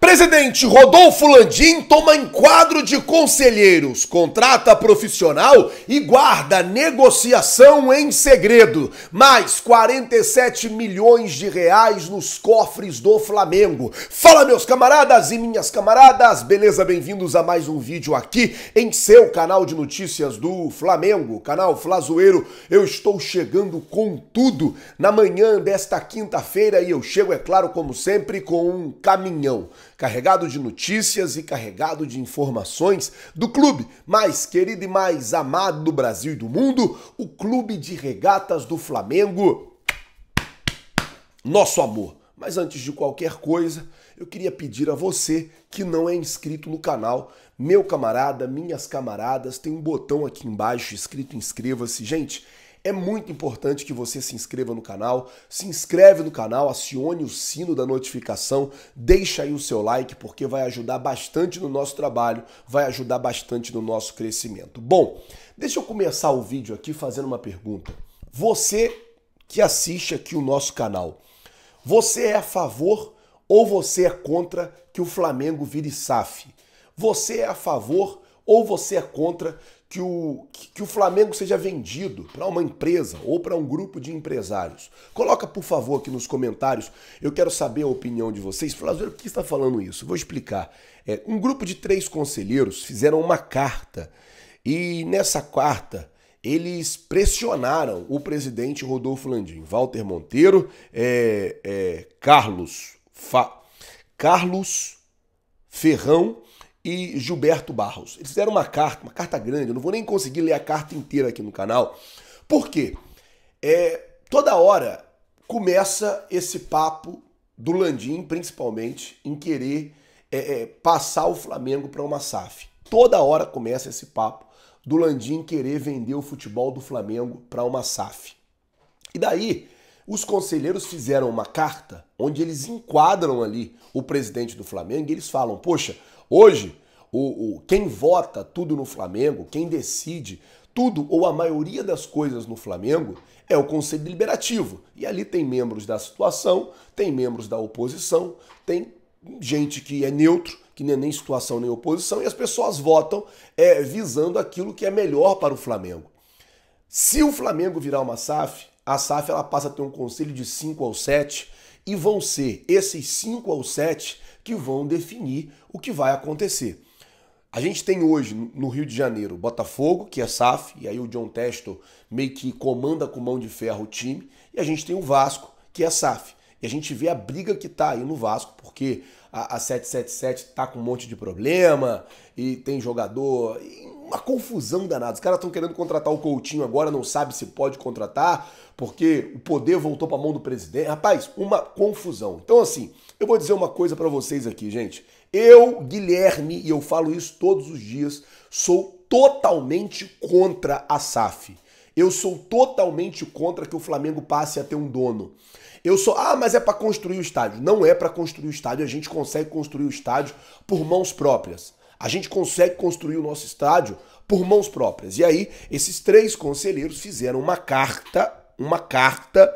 Presidente Rodolfo Landim toma enquadro de conselheiros, contrata profissional e guarda negociação em segredo. Mais 47 milhões de reais nos cofres do Flamengo. Fala, meus camaradas e minhas camaradas, beleza? Bem-vindos a mais um vídeo aqui em seu canal de notícias do Flamengo, canal Flazoeiro. Eu estou chegando com tudo na manhã desta quinta-feira e eu chego, é claro, como sempre, com um caminhão carregado de notícias e carregado de informações do clube mais querido e mais amado do Brasil e do mundo, o Clube de Regatas do Flamengo. Nosso amor. Mas antes de qualquer coisa, eu queria pedir a você que não é inscrito no canal, meu camarada, minhas camaradas, tem um botão aqui embaixo escrito inscreva-se. Gente, é muito importante que você se inscreva no canal, se inscreve no canal, acione o sino da notificação, deixa aí o seu like porque vai ajudar bastante no nosso trabalho, vai ajudar bastante no nosso crescimento. Bom, deixa eu começar o vídeo aqui fazendo uma pergunta. Você que assiste aqui o nosso canal, você é a favor ou você é contra que o Flamengo vire SAF? Você é a favor ou você é contra que o, que o Flamengo seja vendido para uma empresa ou para um grupo de empresários? Coloca, por favor, aqui nos comentários. Eu quero saber a opinião de vocês. Flávio, o que está falando isso? Vou explicar. É, um grupo de três conselheiros fizeram uma carta e nessa carta eles pressionaram o presidente Rodolfo Landim, Walter Monteiro, é, é, Carlos, Fa, Carlos Ferrão e Gilberto Barros. Eles fizeram uma carta, uma carta grande, eu não vou nem conseguir ler a carta inteira aqui no canal. Por quê? É, toda hora começa esse papo do Landim, principalmente, em querer é, é, passar o Flamengo para uma SAF. Toda hora começa esse papo do Landim querer vender o futebol do Flamengo para uma SAF. E daí os conselheiros fizeram uma carta onde eles enquadram ali o presidente do Flamengo e eles falam: poxa, hoje o, o, quem vota tudo no Flamengo, quem decide tudo ou a maioria das coisas no Flamengo é o Conselho Deliberativo. E ali tem membros da situação, tem membros da oposição, tem gente que é neutro, que nem, é nem situação nem oposição, e as pessoas votam é, visando aquilo que é melhor para o Flamengo. Se o Flamengo virar uma SAF, a SAF ela passa a ter um conselho de 5 ou 7 e vão ser esses 5 ou 7 que vão definir o que vai acontecer. A gente tem hoje no Rio de Janeiro Botafogo, que é SAF, e aí o John Testo meio que comanda com mão de ferro o time, e a gente tem o Vasco, que é SAF. E a gente vê a briga que tá aí no Vasco, porque a, a 777 tá com um monte de problema e tem jogador. E uma confusão danada. Os caras estão querendo contratar o Coutinho agora, não sabe se pode contratar, porque o poder voltou para a mão do presidente. Rapaz, uma confusão. Então, assim, eu vou dizer uma coisa para vocês aqui, gente. Eu, Guilherme, e eu falo isso todos os dias, sou totalmente contra a SAF. Eu sou totalmente contra que o Flamengo passe a ter um dono. Eu sou, ah, mas é para construir o estádio. Não é para construir o estádio, a gente consegue construir o estádio por mãos próprias. A gente consegue construir o nosso estádio por mãos próprias. E aí, esses três conselheiros fizeram uma carta, uma carta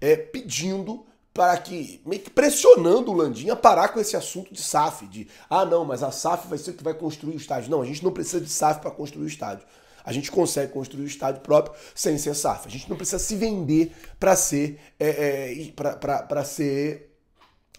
é, pedindo para que, meio que pressionando o Landinha, a parar com esse assunto de SAF, de ah não, mas a SAF vai ser o que vai construir o estádio. Não, a gente não precisa de SAF para construir o estádio a gente consegue construir o estádio próprio sem ser SAF. A gente não precisa se vender para ser. É, é, para ser.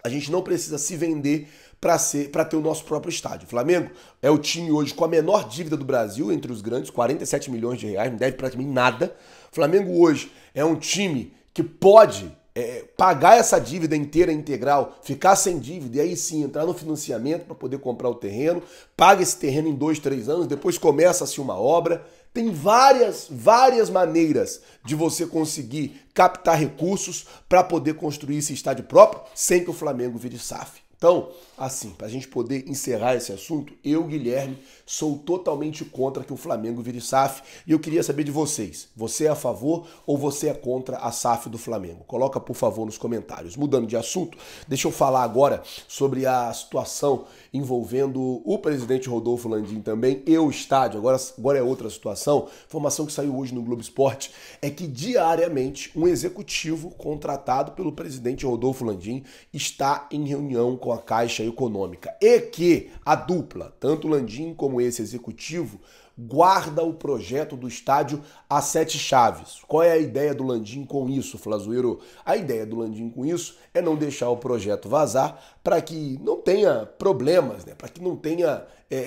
A gente não precisa se vender para ser para ter o nosso próprio estádio. O Flamengo é o time hoje com a menor dívida do Brasil entre os grandes, 47 milhões de reais, não deve praticamente nada. O Flamengo hoje é um time que pode é, pagar essa dívida inteira, integral, ficar sem dívida e aí sim entrar no financiamento para poder comprar o terreno, paga esse terreno em dois, três anos, depois começa-se uma obra. Tem várias, várias maneiras de você conseguir captar recursos para poder construir esse estádio próprio sem que o Flamengo vire SAF. Então, assim, para a gente poder encerrar esse assunto, eu, Guilherme, sou totalmente contra que o Flamengo vire SAF e eu queria saber de vocês. Você é a favor ou você é contra a SAF do Flamengo? Coloca, por favor, nos comentários. Mudando de assunto, deixa eu falar agora sobre a situação envolvendo o presidente Rodolfo Landim também e o estádio. Agora, agora é outra situação. Informação que saiu hoje no Globo Esporte é que diariamente um executivo contratado pelo presidente Rodolfo Landim está em reunião com a sua caixa econômica e que a dupla, tanto Landim como esse executivo, guarda o projeto do estádio a sete chaves. Qual é a ideia do Landim com isso, Flazueiro? A ideia do Landim com isso é não deixar o projeto vazar para que não tenha problemas, né? para que não tenha. É,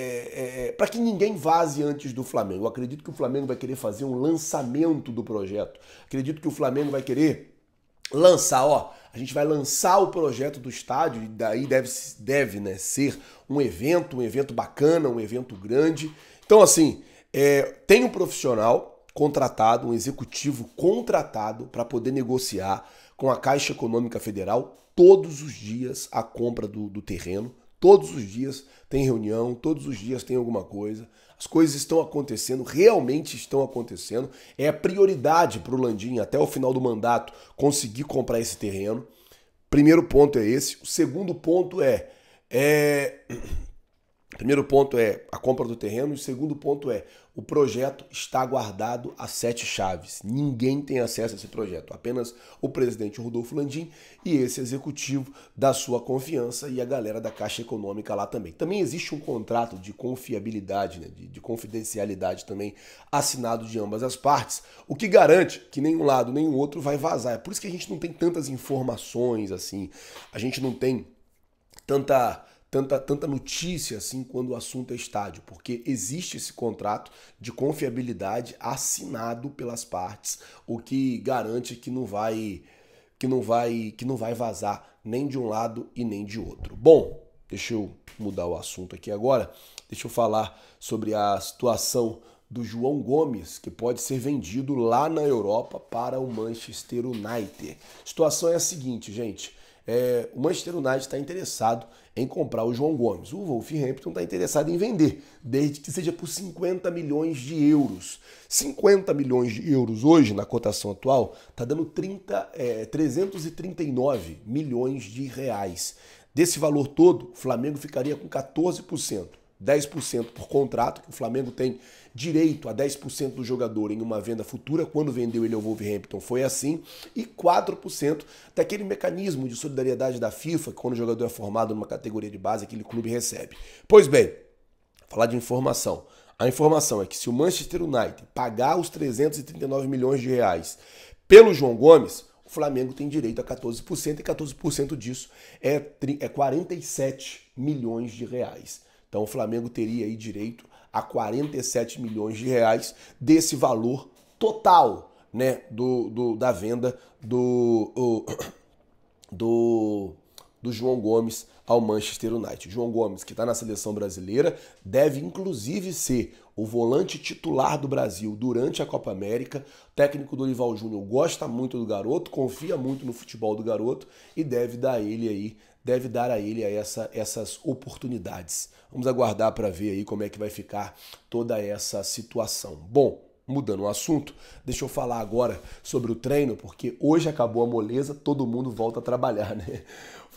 é, é para que ninguém vaze antes do Flamengo. Eu acredito que o Flamengo vai querer fazer um lançamento do projeto. Acredito que o Flamengo vai querer lançar, ó, a gente vai lançar o projeto do estádio, e daí deve, deve né, ser um evento, um evento bacana, um evento grande. Então, assim, é, tem um profissional contratado, um executivo contratado para poder negociar com a Caixa Econômica Federal todos os dias a compra do, do terreno, Todos os dias tem reunião, todos os dias tem alguma coisa. As coisas estão acontecendo, realmente estão acontecendo. É prioridade para o Landim, até o final do mandato, conseguir comprar esse terreno. Primeiro ponto é esse. O segundo ponto é, é Primeiro ponto é a compra do terreno, e o segundo ponto é o projeto está guardado a sete chaves. Ninguém tem acesso a esse projeto, apenas o presidente Rodolfo Landim e esse executivo da sua confiança e a galera da Caixa Econômica lá também. Também existe um contrato de confiabilidade, né, de, de confidencialidade também assinado de ambas as partes, o que garante que nenhum lado nem o outro vai vazar. É por isso que a gente não tem tantas informações assim, a gente não tem tanta tanta, tanta notícia assim quando o assunto é estádio, porque existe esse contrato de confiabilidade assinado pelas partes, o que garante que não vai que não vai que não vai vazar nem de um lado e nem de outro. Bom, deixa eu mudar o assunto aqui agora. Deixa eu falar sobre a situação do João Gomes, que pode ser vendido lá na Europa para o Manchester United. A situação é a seguinte, gente é, o Manchester United está interessado em comprar o João Gomes. O Wolverhampton está interessado em vender, desde que seja por 50 milhões de euros. 50 milhões de euros hoje, na cotação atual, está dando 30, é, 339 milhões de reais. Desse valor todo, o Flamengo ficaria com 14%. 10% por contrato, que o Flamengo tem direito a 10% do jogador em uma venda futura, quando vendeu ele ao Wolverhampton foi assim, e 4% daquele mecanismo de solidariedade da FIFA, que quando o jogador é formado numa categoria de base, aquele clube recebe. Pois bem, falar de informação. A informação é que se o Manchester United pagar os 339 milhões de reais pelo João Gomes, o Flamengo tem direito a 14% e 14% disso é, é 47 milhões de reais. Então o Flamengo teria aí direito a 47 milhões de reais desse valor total, né, do, do da venda do, do do João Gomes ao Manchester United. João Gomes, que está na seleção brasileira, deve inclusive ser o volante titular do Brasil durante a Copa América. O técnico Dorival Júnior gosta muito do garoto, confia muito no futebol do garoto e deve dar ele aí, deve dar a ele aí essa, essas oportunidades. Vamos aguardar para ver aí como é que vai ficar toda essa situação. Bom, Mudando o assunto, deixa eu falar agora sobre o treino, porque hoje acabou a moleza, todo mundo volta a trabalhar, né?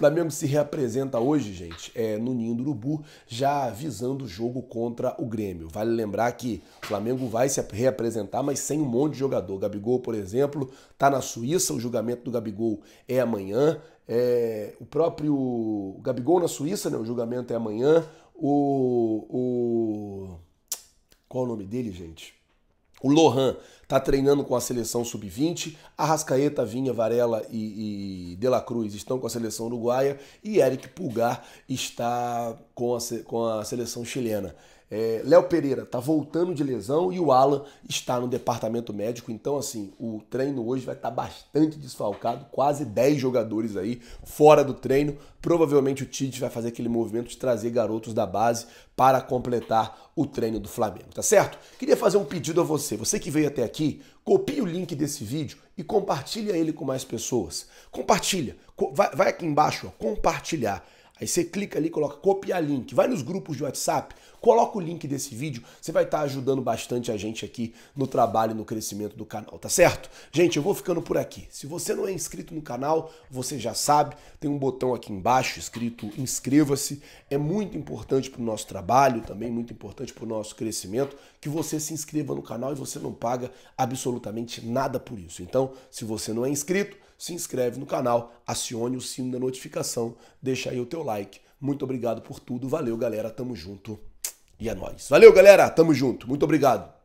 Flamengo se reapresenta hoje, gente, é, no Ninho do Urubu, já visando o jogo contra o Grêmio. Vale lembrar que o Flamengo vai se reapresentar, mas sem um monte de jogador. Gabigol, por exemplo, está na Suíça, o julgamento do Gabigol é amanhã. É, o próprio o Gabigol na Suíça, né, o julgamento é amanhã. O, o... Qual o nome dele, gente? O Lohan está treinando com a seleção sub-20, a Rascaeta, Vinha, Varela e, e De La Cruz estão com a seleção uruguaia e Eric Pulgar está com a, com a seleção chilena. É, Léo Pereira tá voltando de lesão e o Alan está no departamento médico. Então, assim, o treino hoje vai estar tá bastante desfalcado, quase 10 jogadores aí fora do treino. Provavelmente o Tite vai fazer aquele movimento de trazer garotos da base para completar o treino do Flamengo, tá certo? Queria fazer um pedido a você. Você que veio até aqui, copie o link desse vídeo e compartilha ele com mais pessoas. Compartilha. Vai, vai aqui embaixo, ó, compartilhar. Aí você clica ali, coloca copiar link, vai nos grupos de WhatsApp, coloca o link desse vídeo, você vai estar tá ajudando bastante a gente aqui no trabalho e no crescimento do canal, tá certo? Gente, eu vou ficando por aqui. Se você não é inscrito no canal, você já sabe, tem um botão aqui embaixo escrito inscreva-se. É muito importante para o nosso trabalho, também muito importante para o nosso crescimento, que você se inscreva no canal e você não paga absolutamente nada por isso. Então, se você não é inscrito, se inscreve no canal, acione o sino da notificação, deixa aí o teu like. Muito obrigado por tudo. Valeu, galera. Tamo junto. E é nóis. Valeu, galera. Tamo junto. Muito obrigado.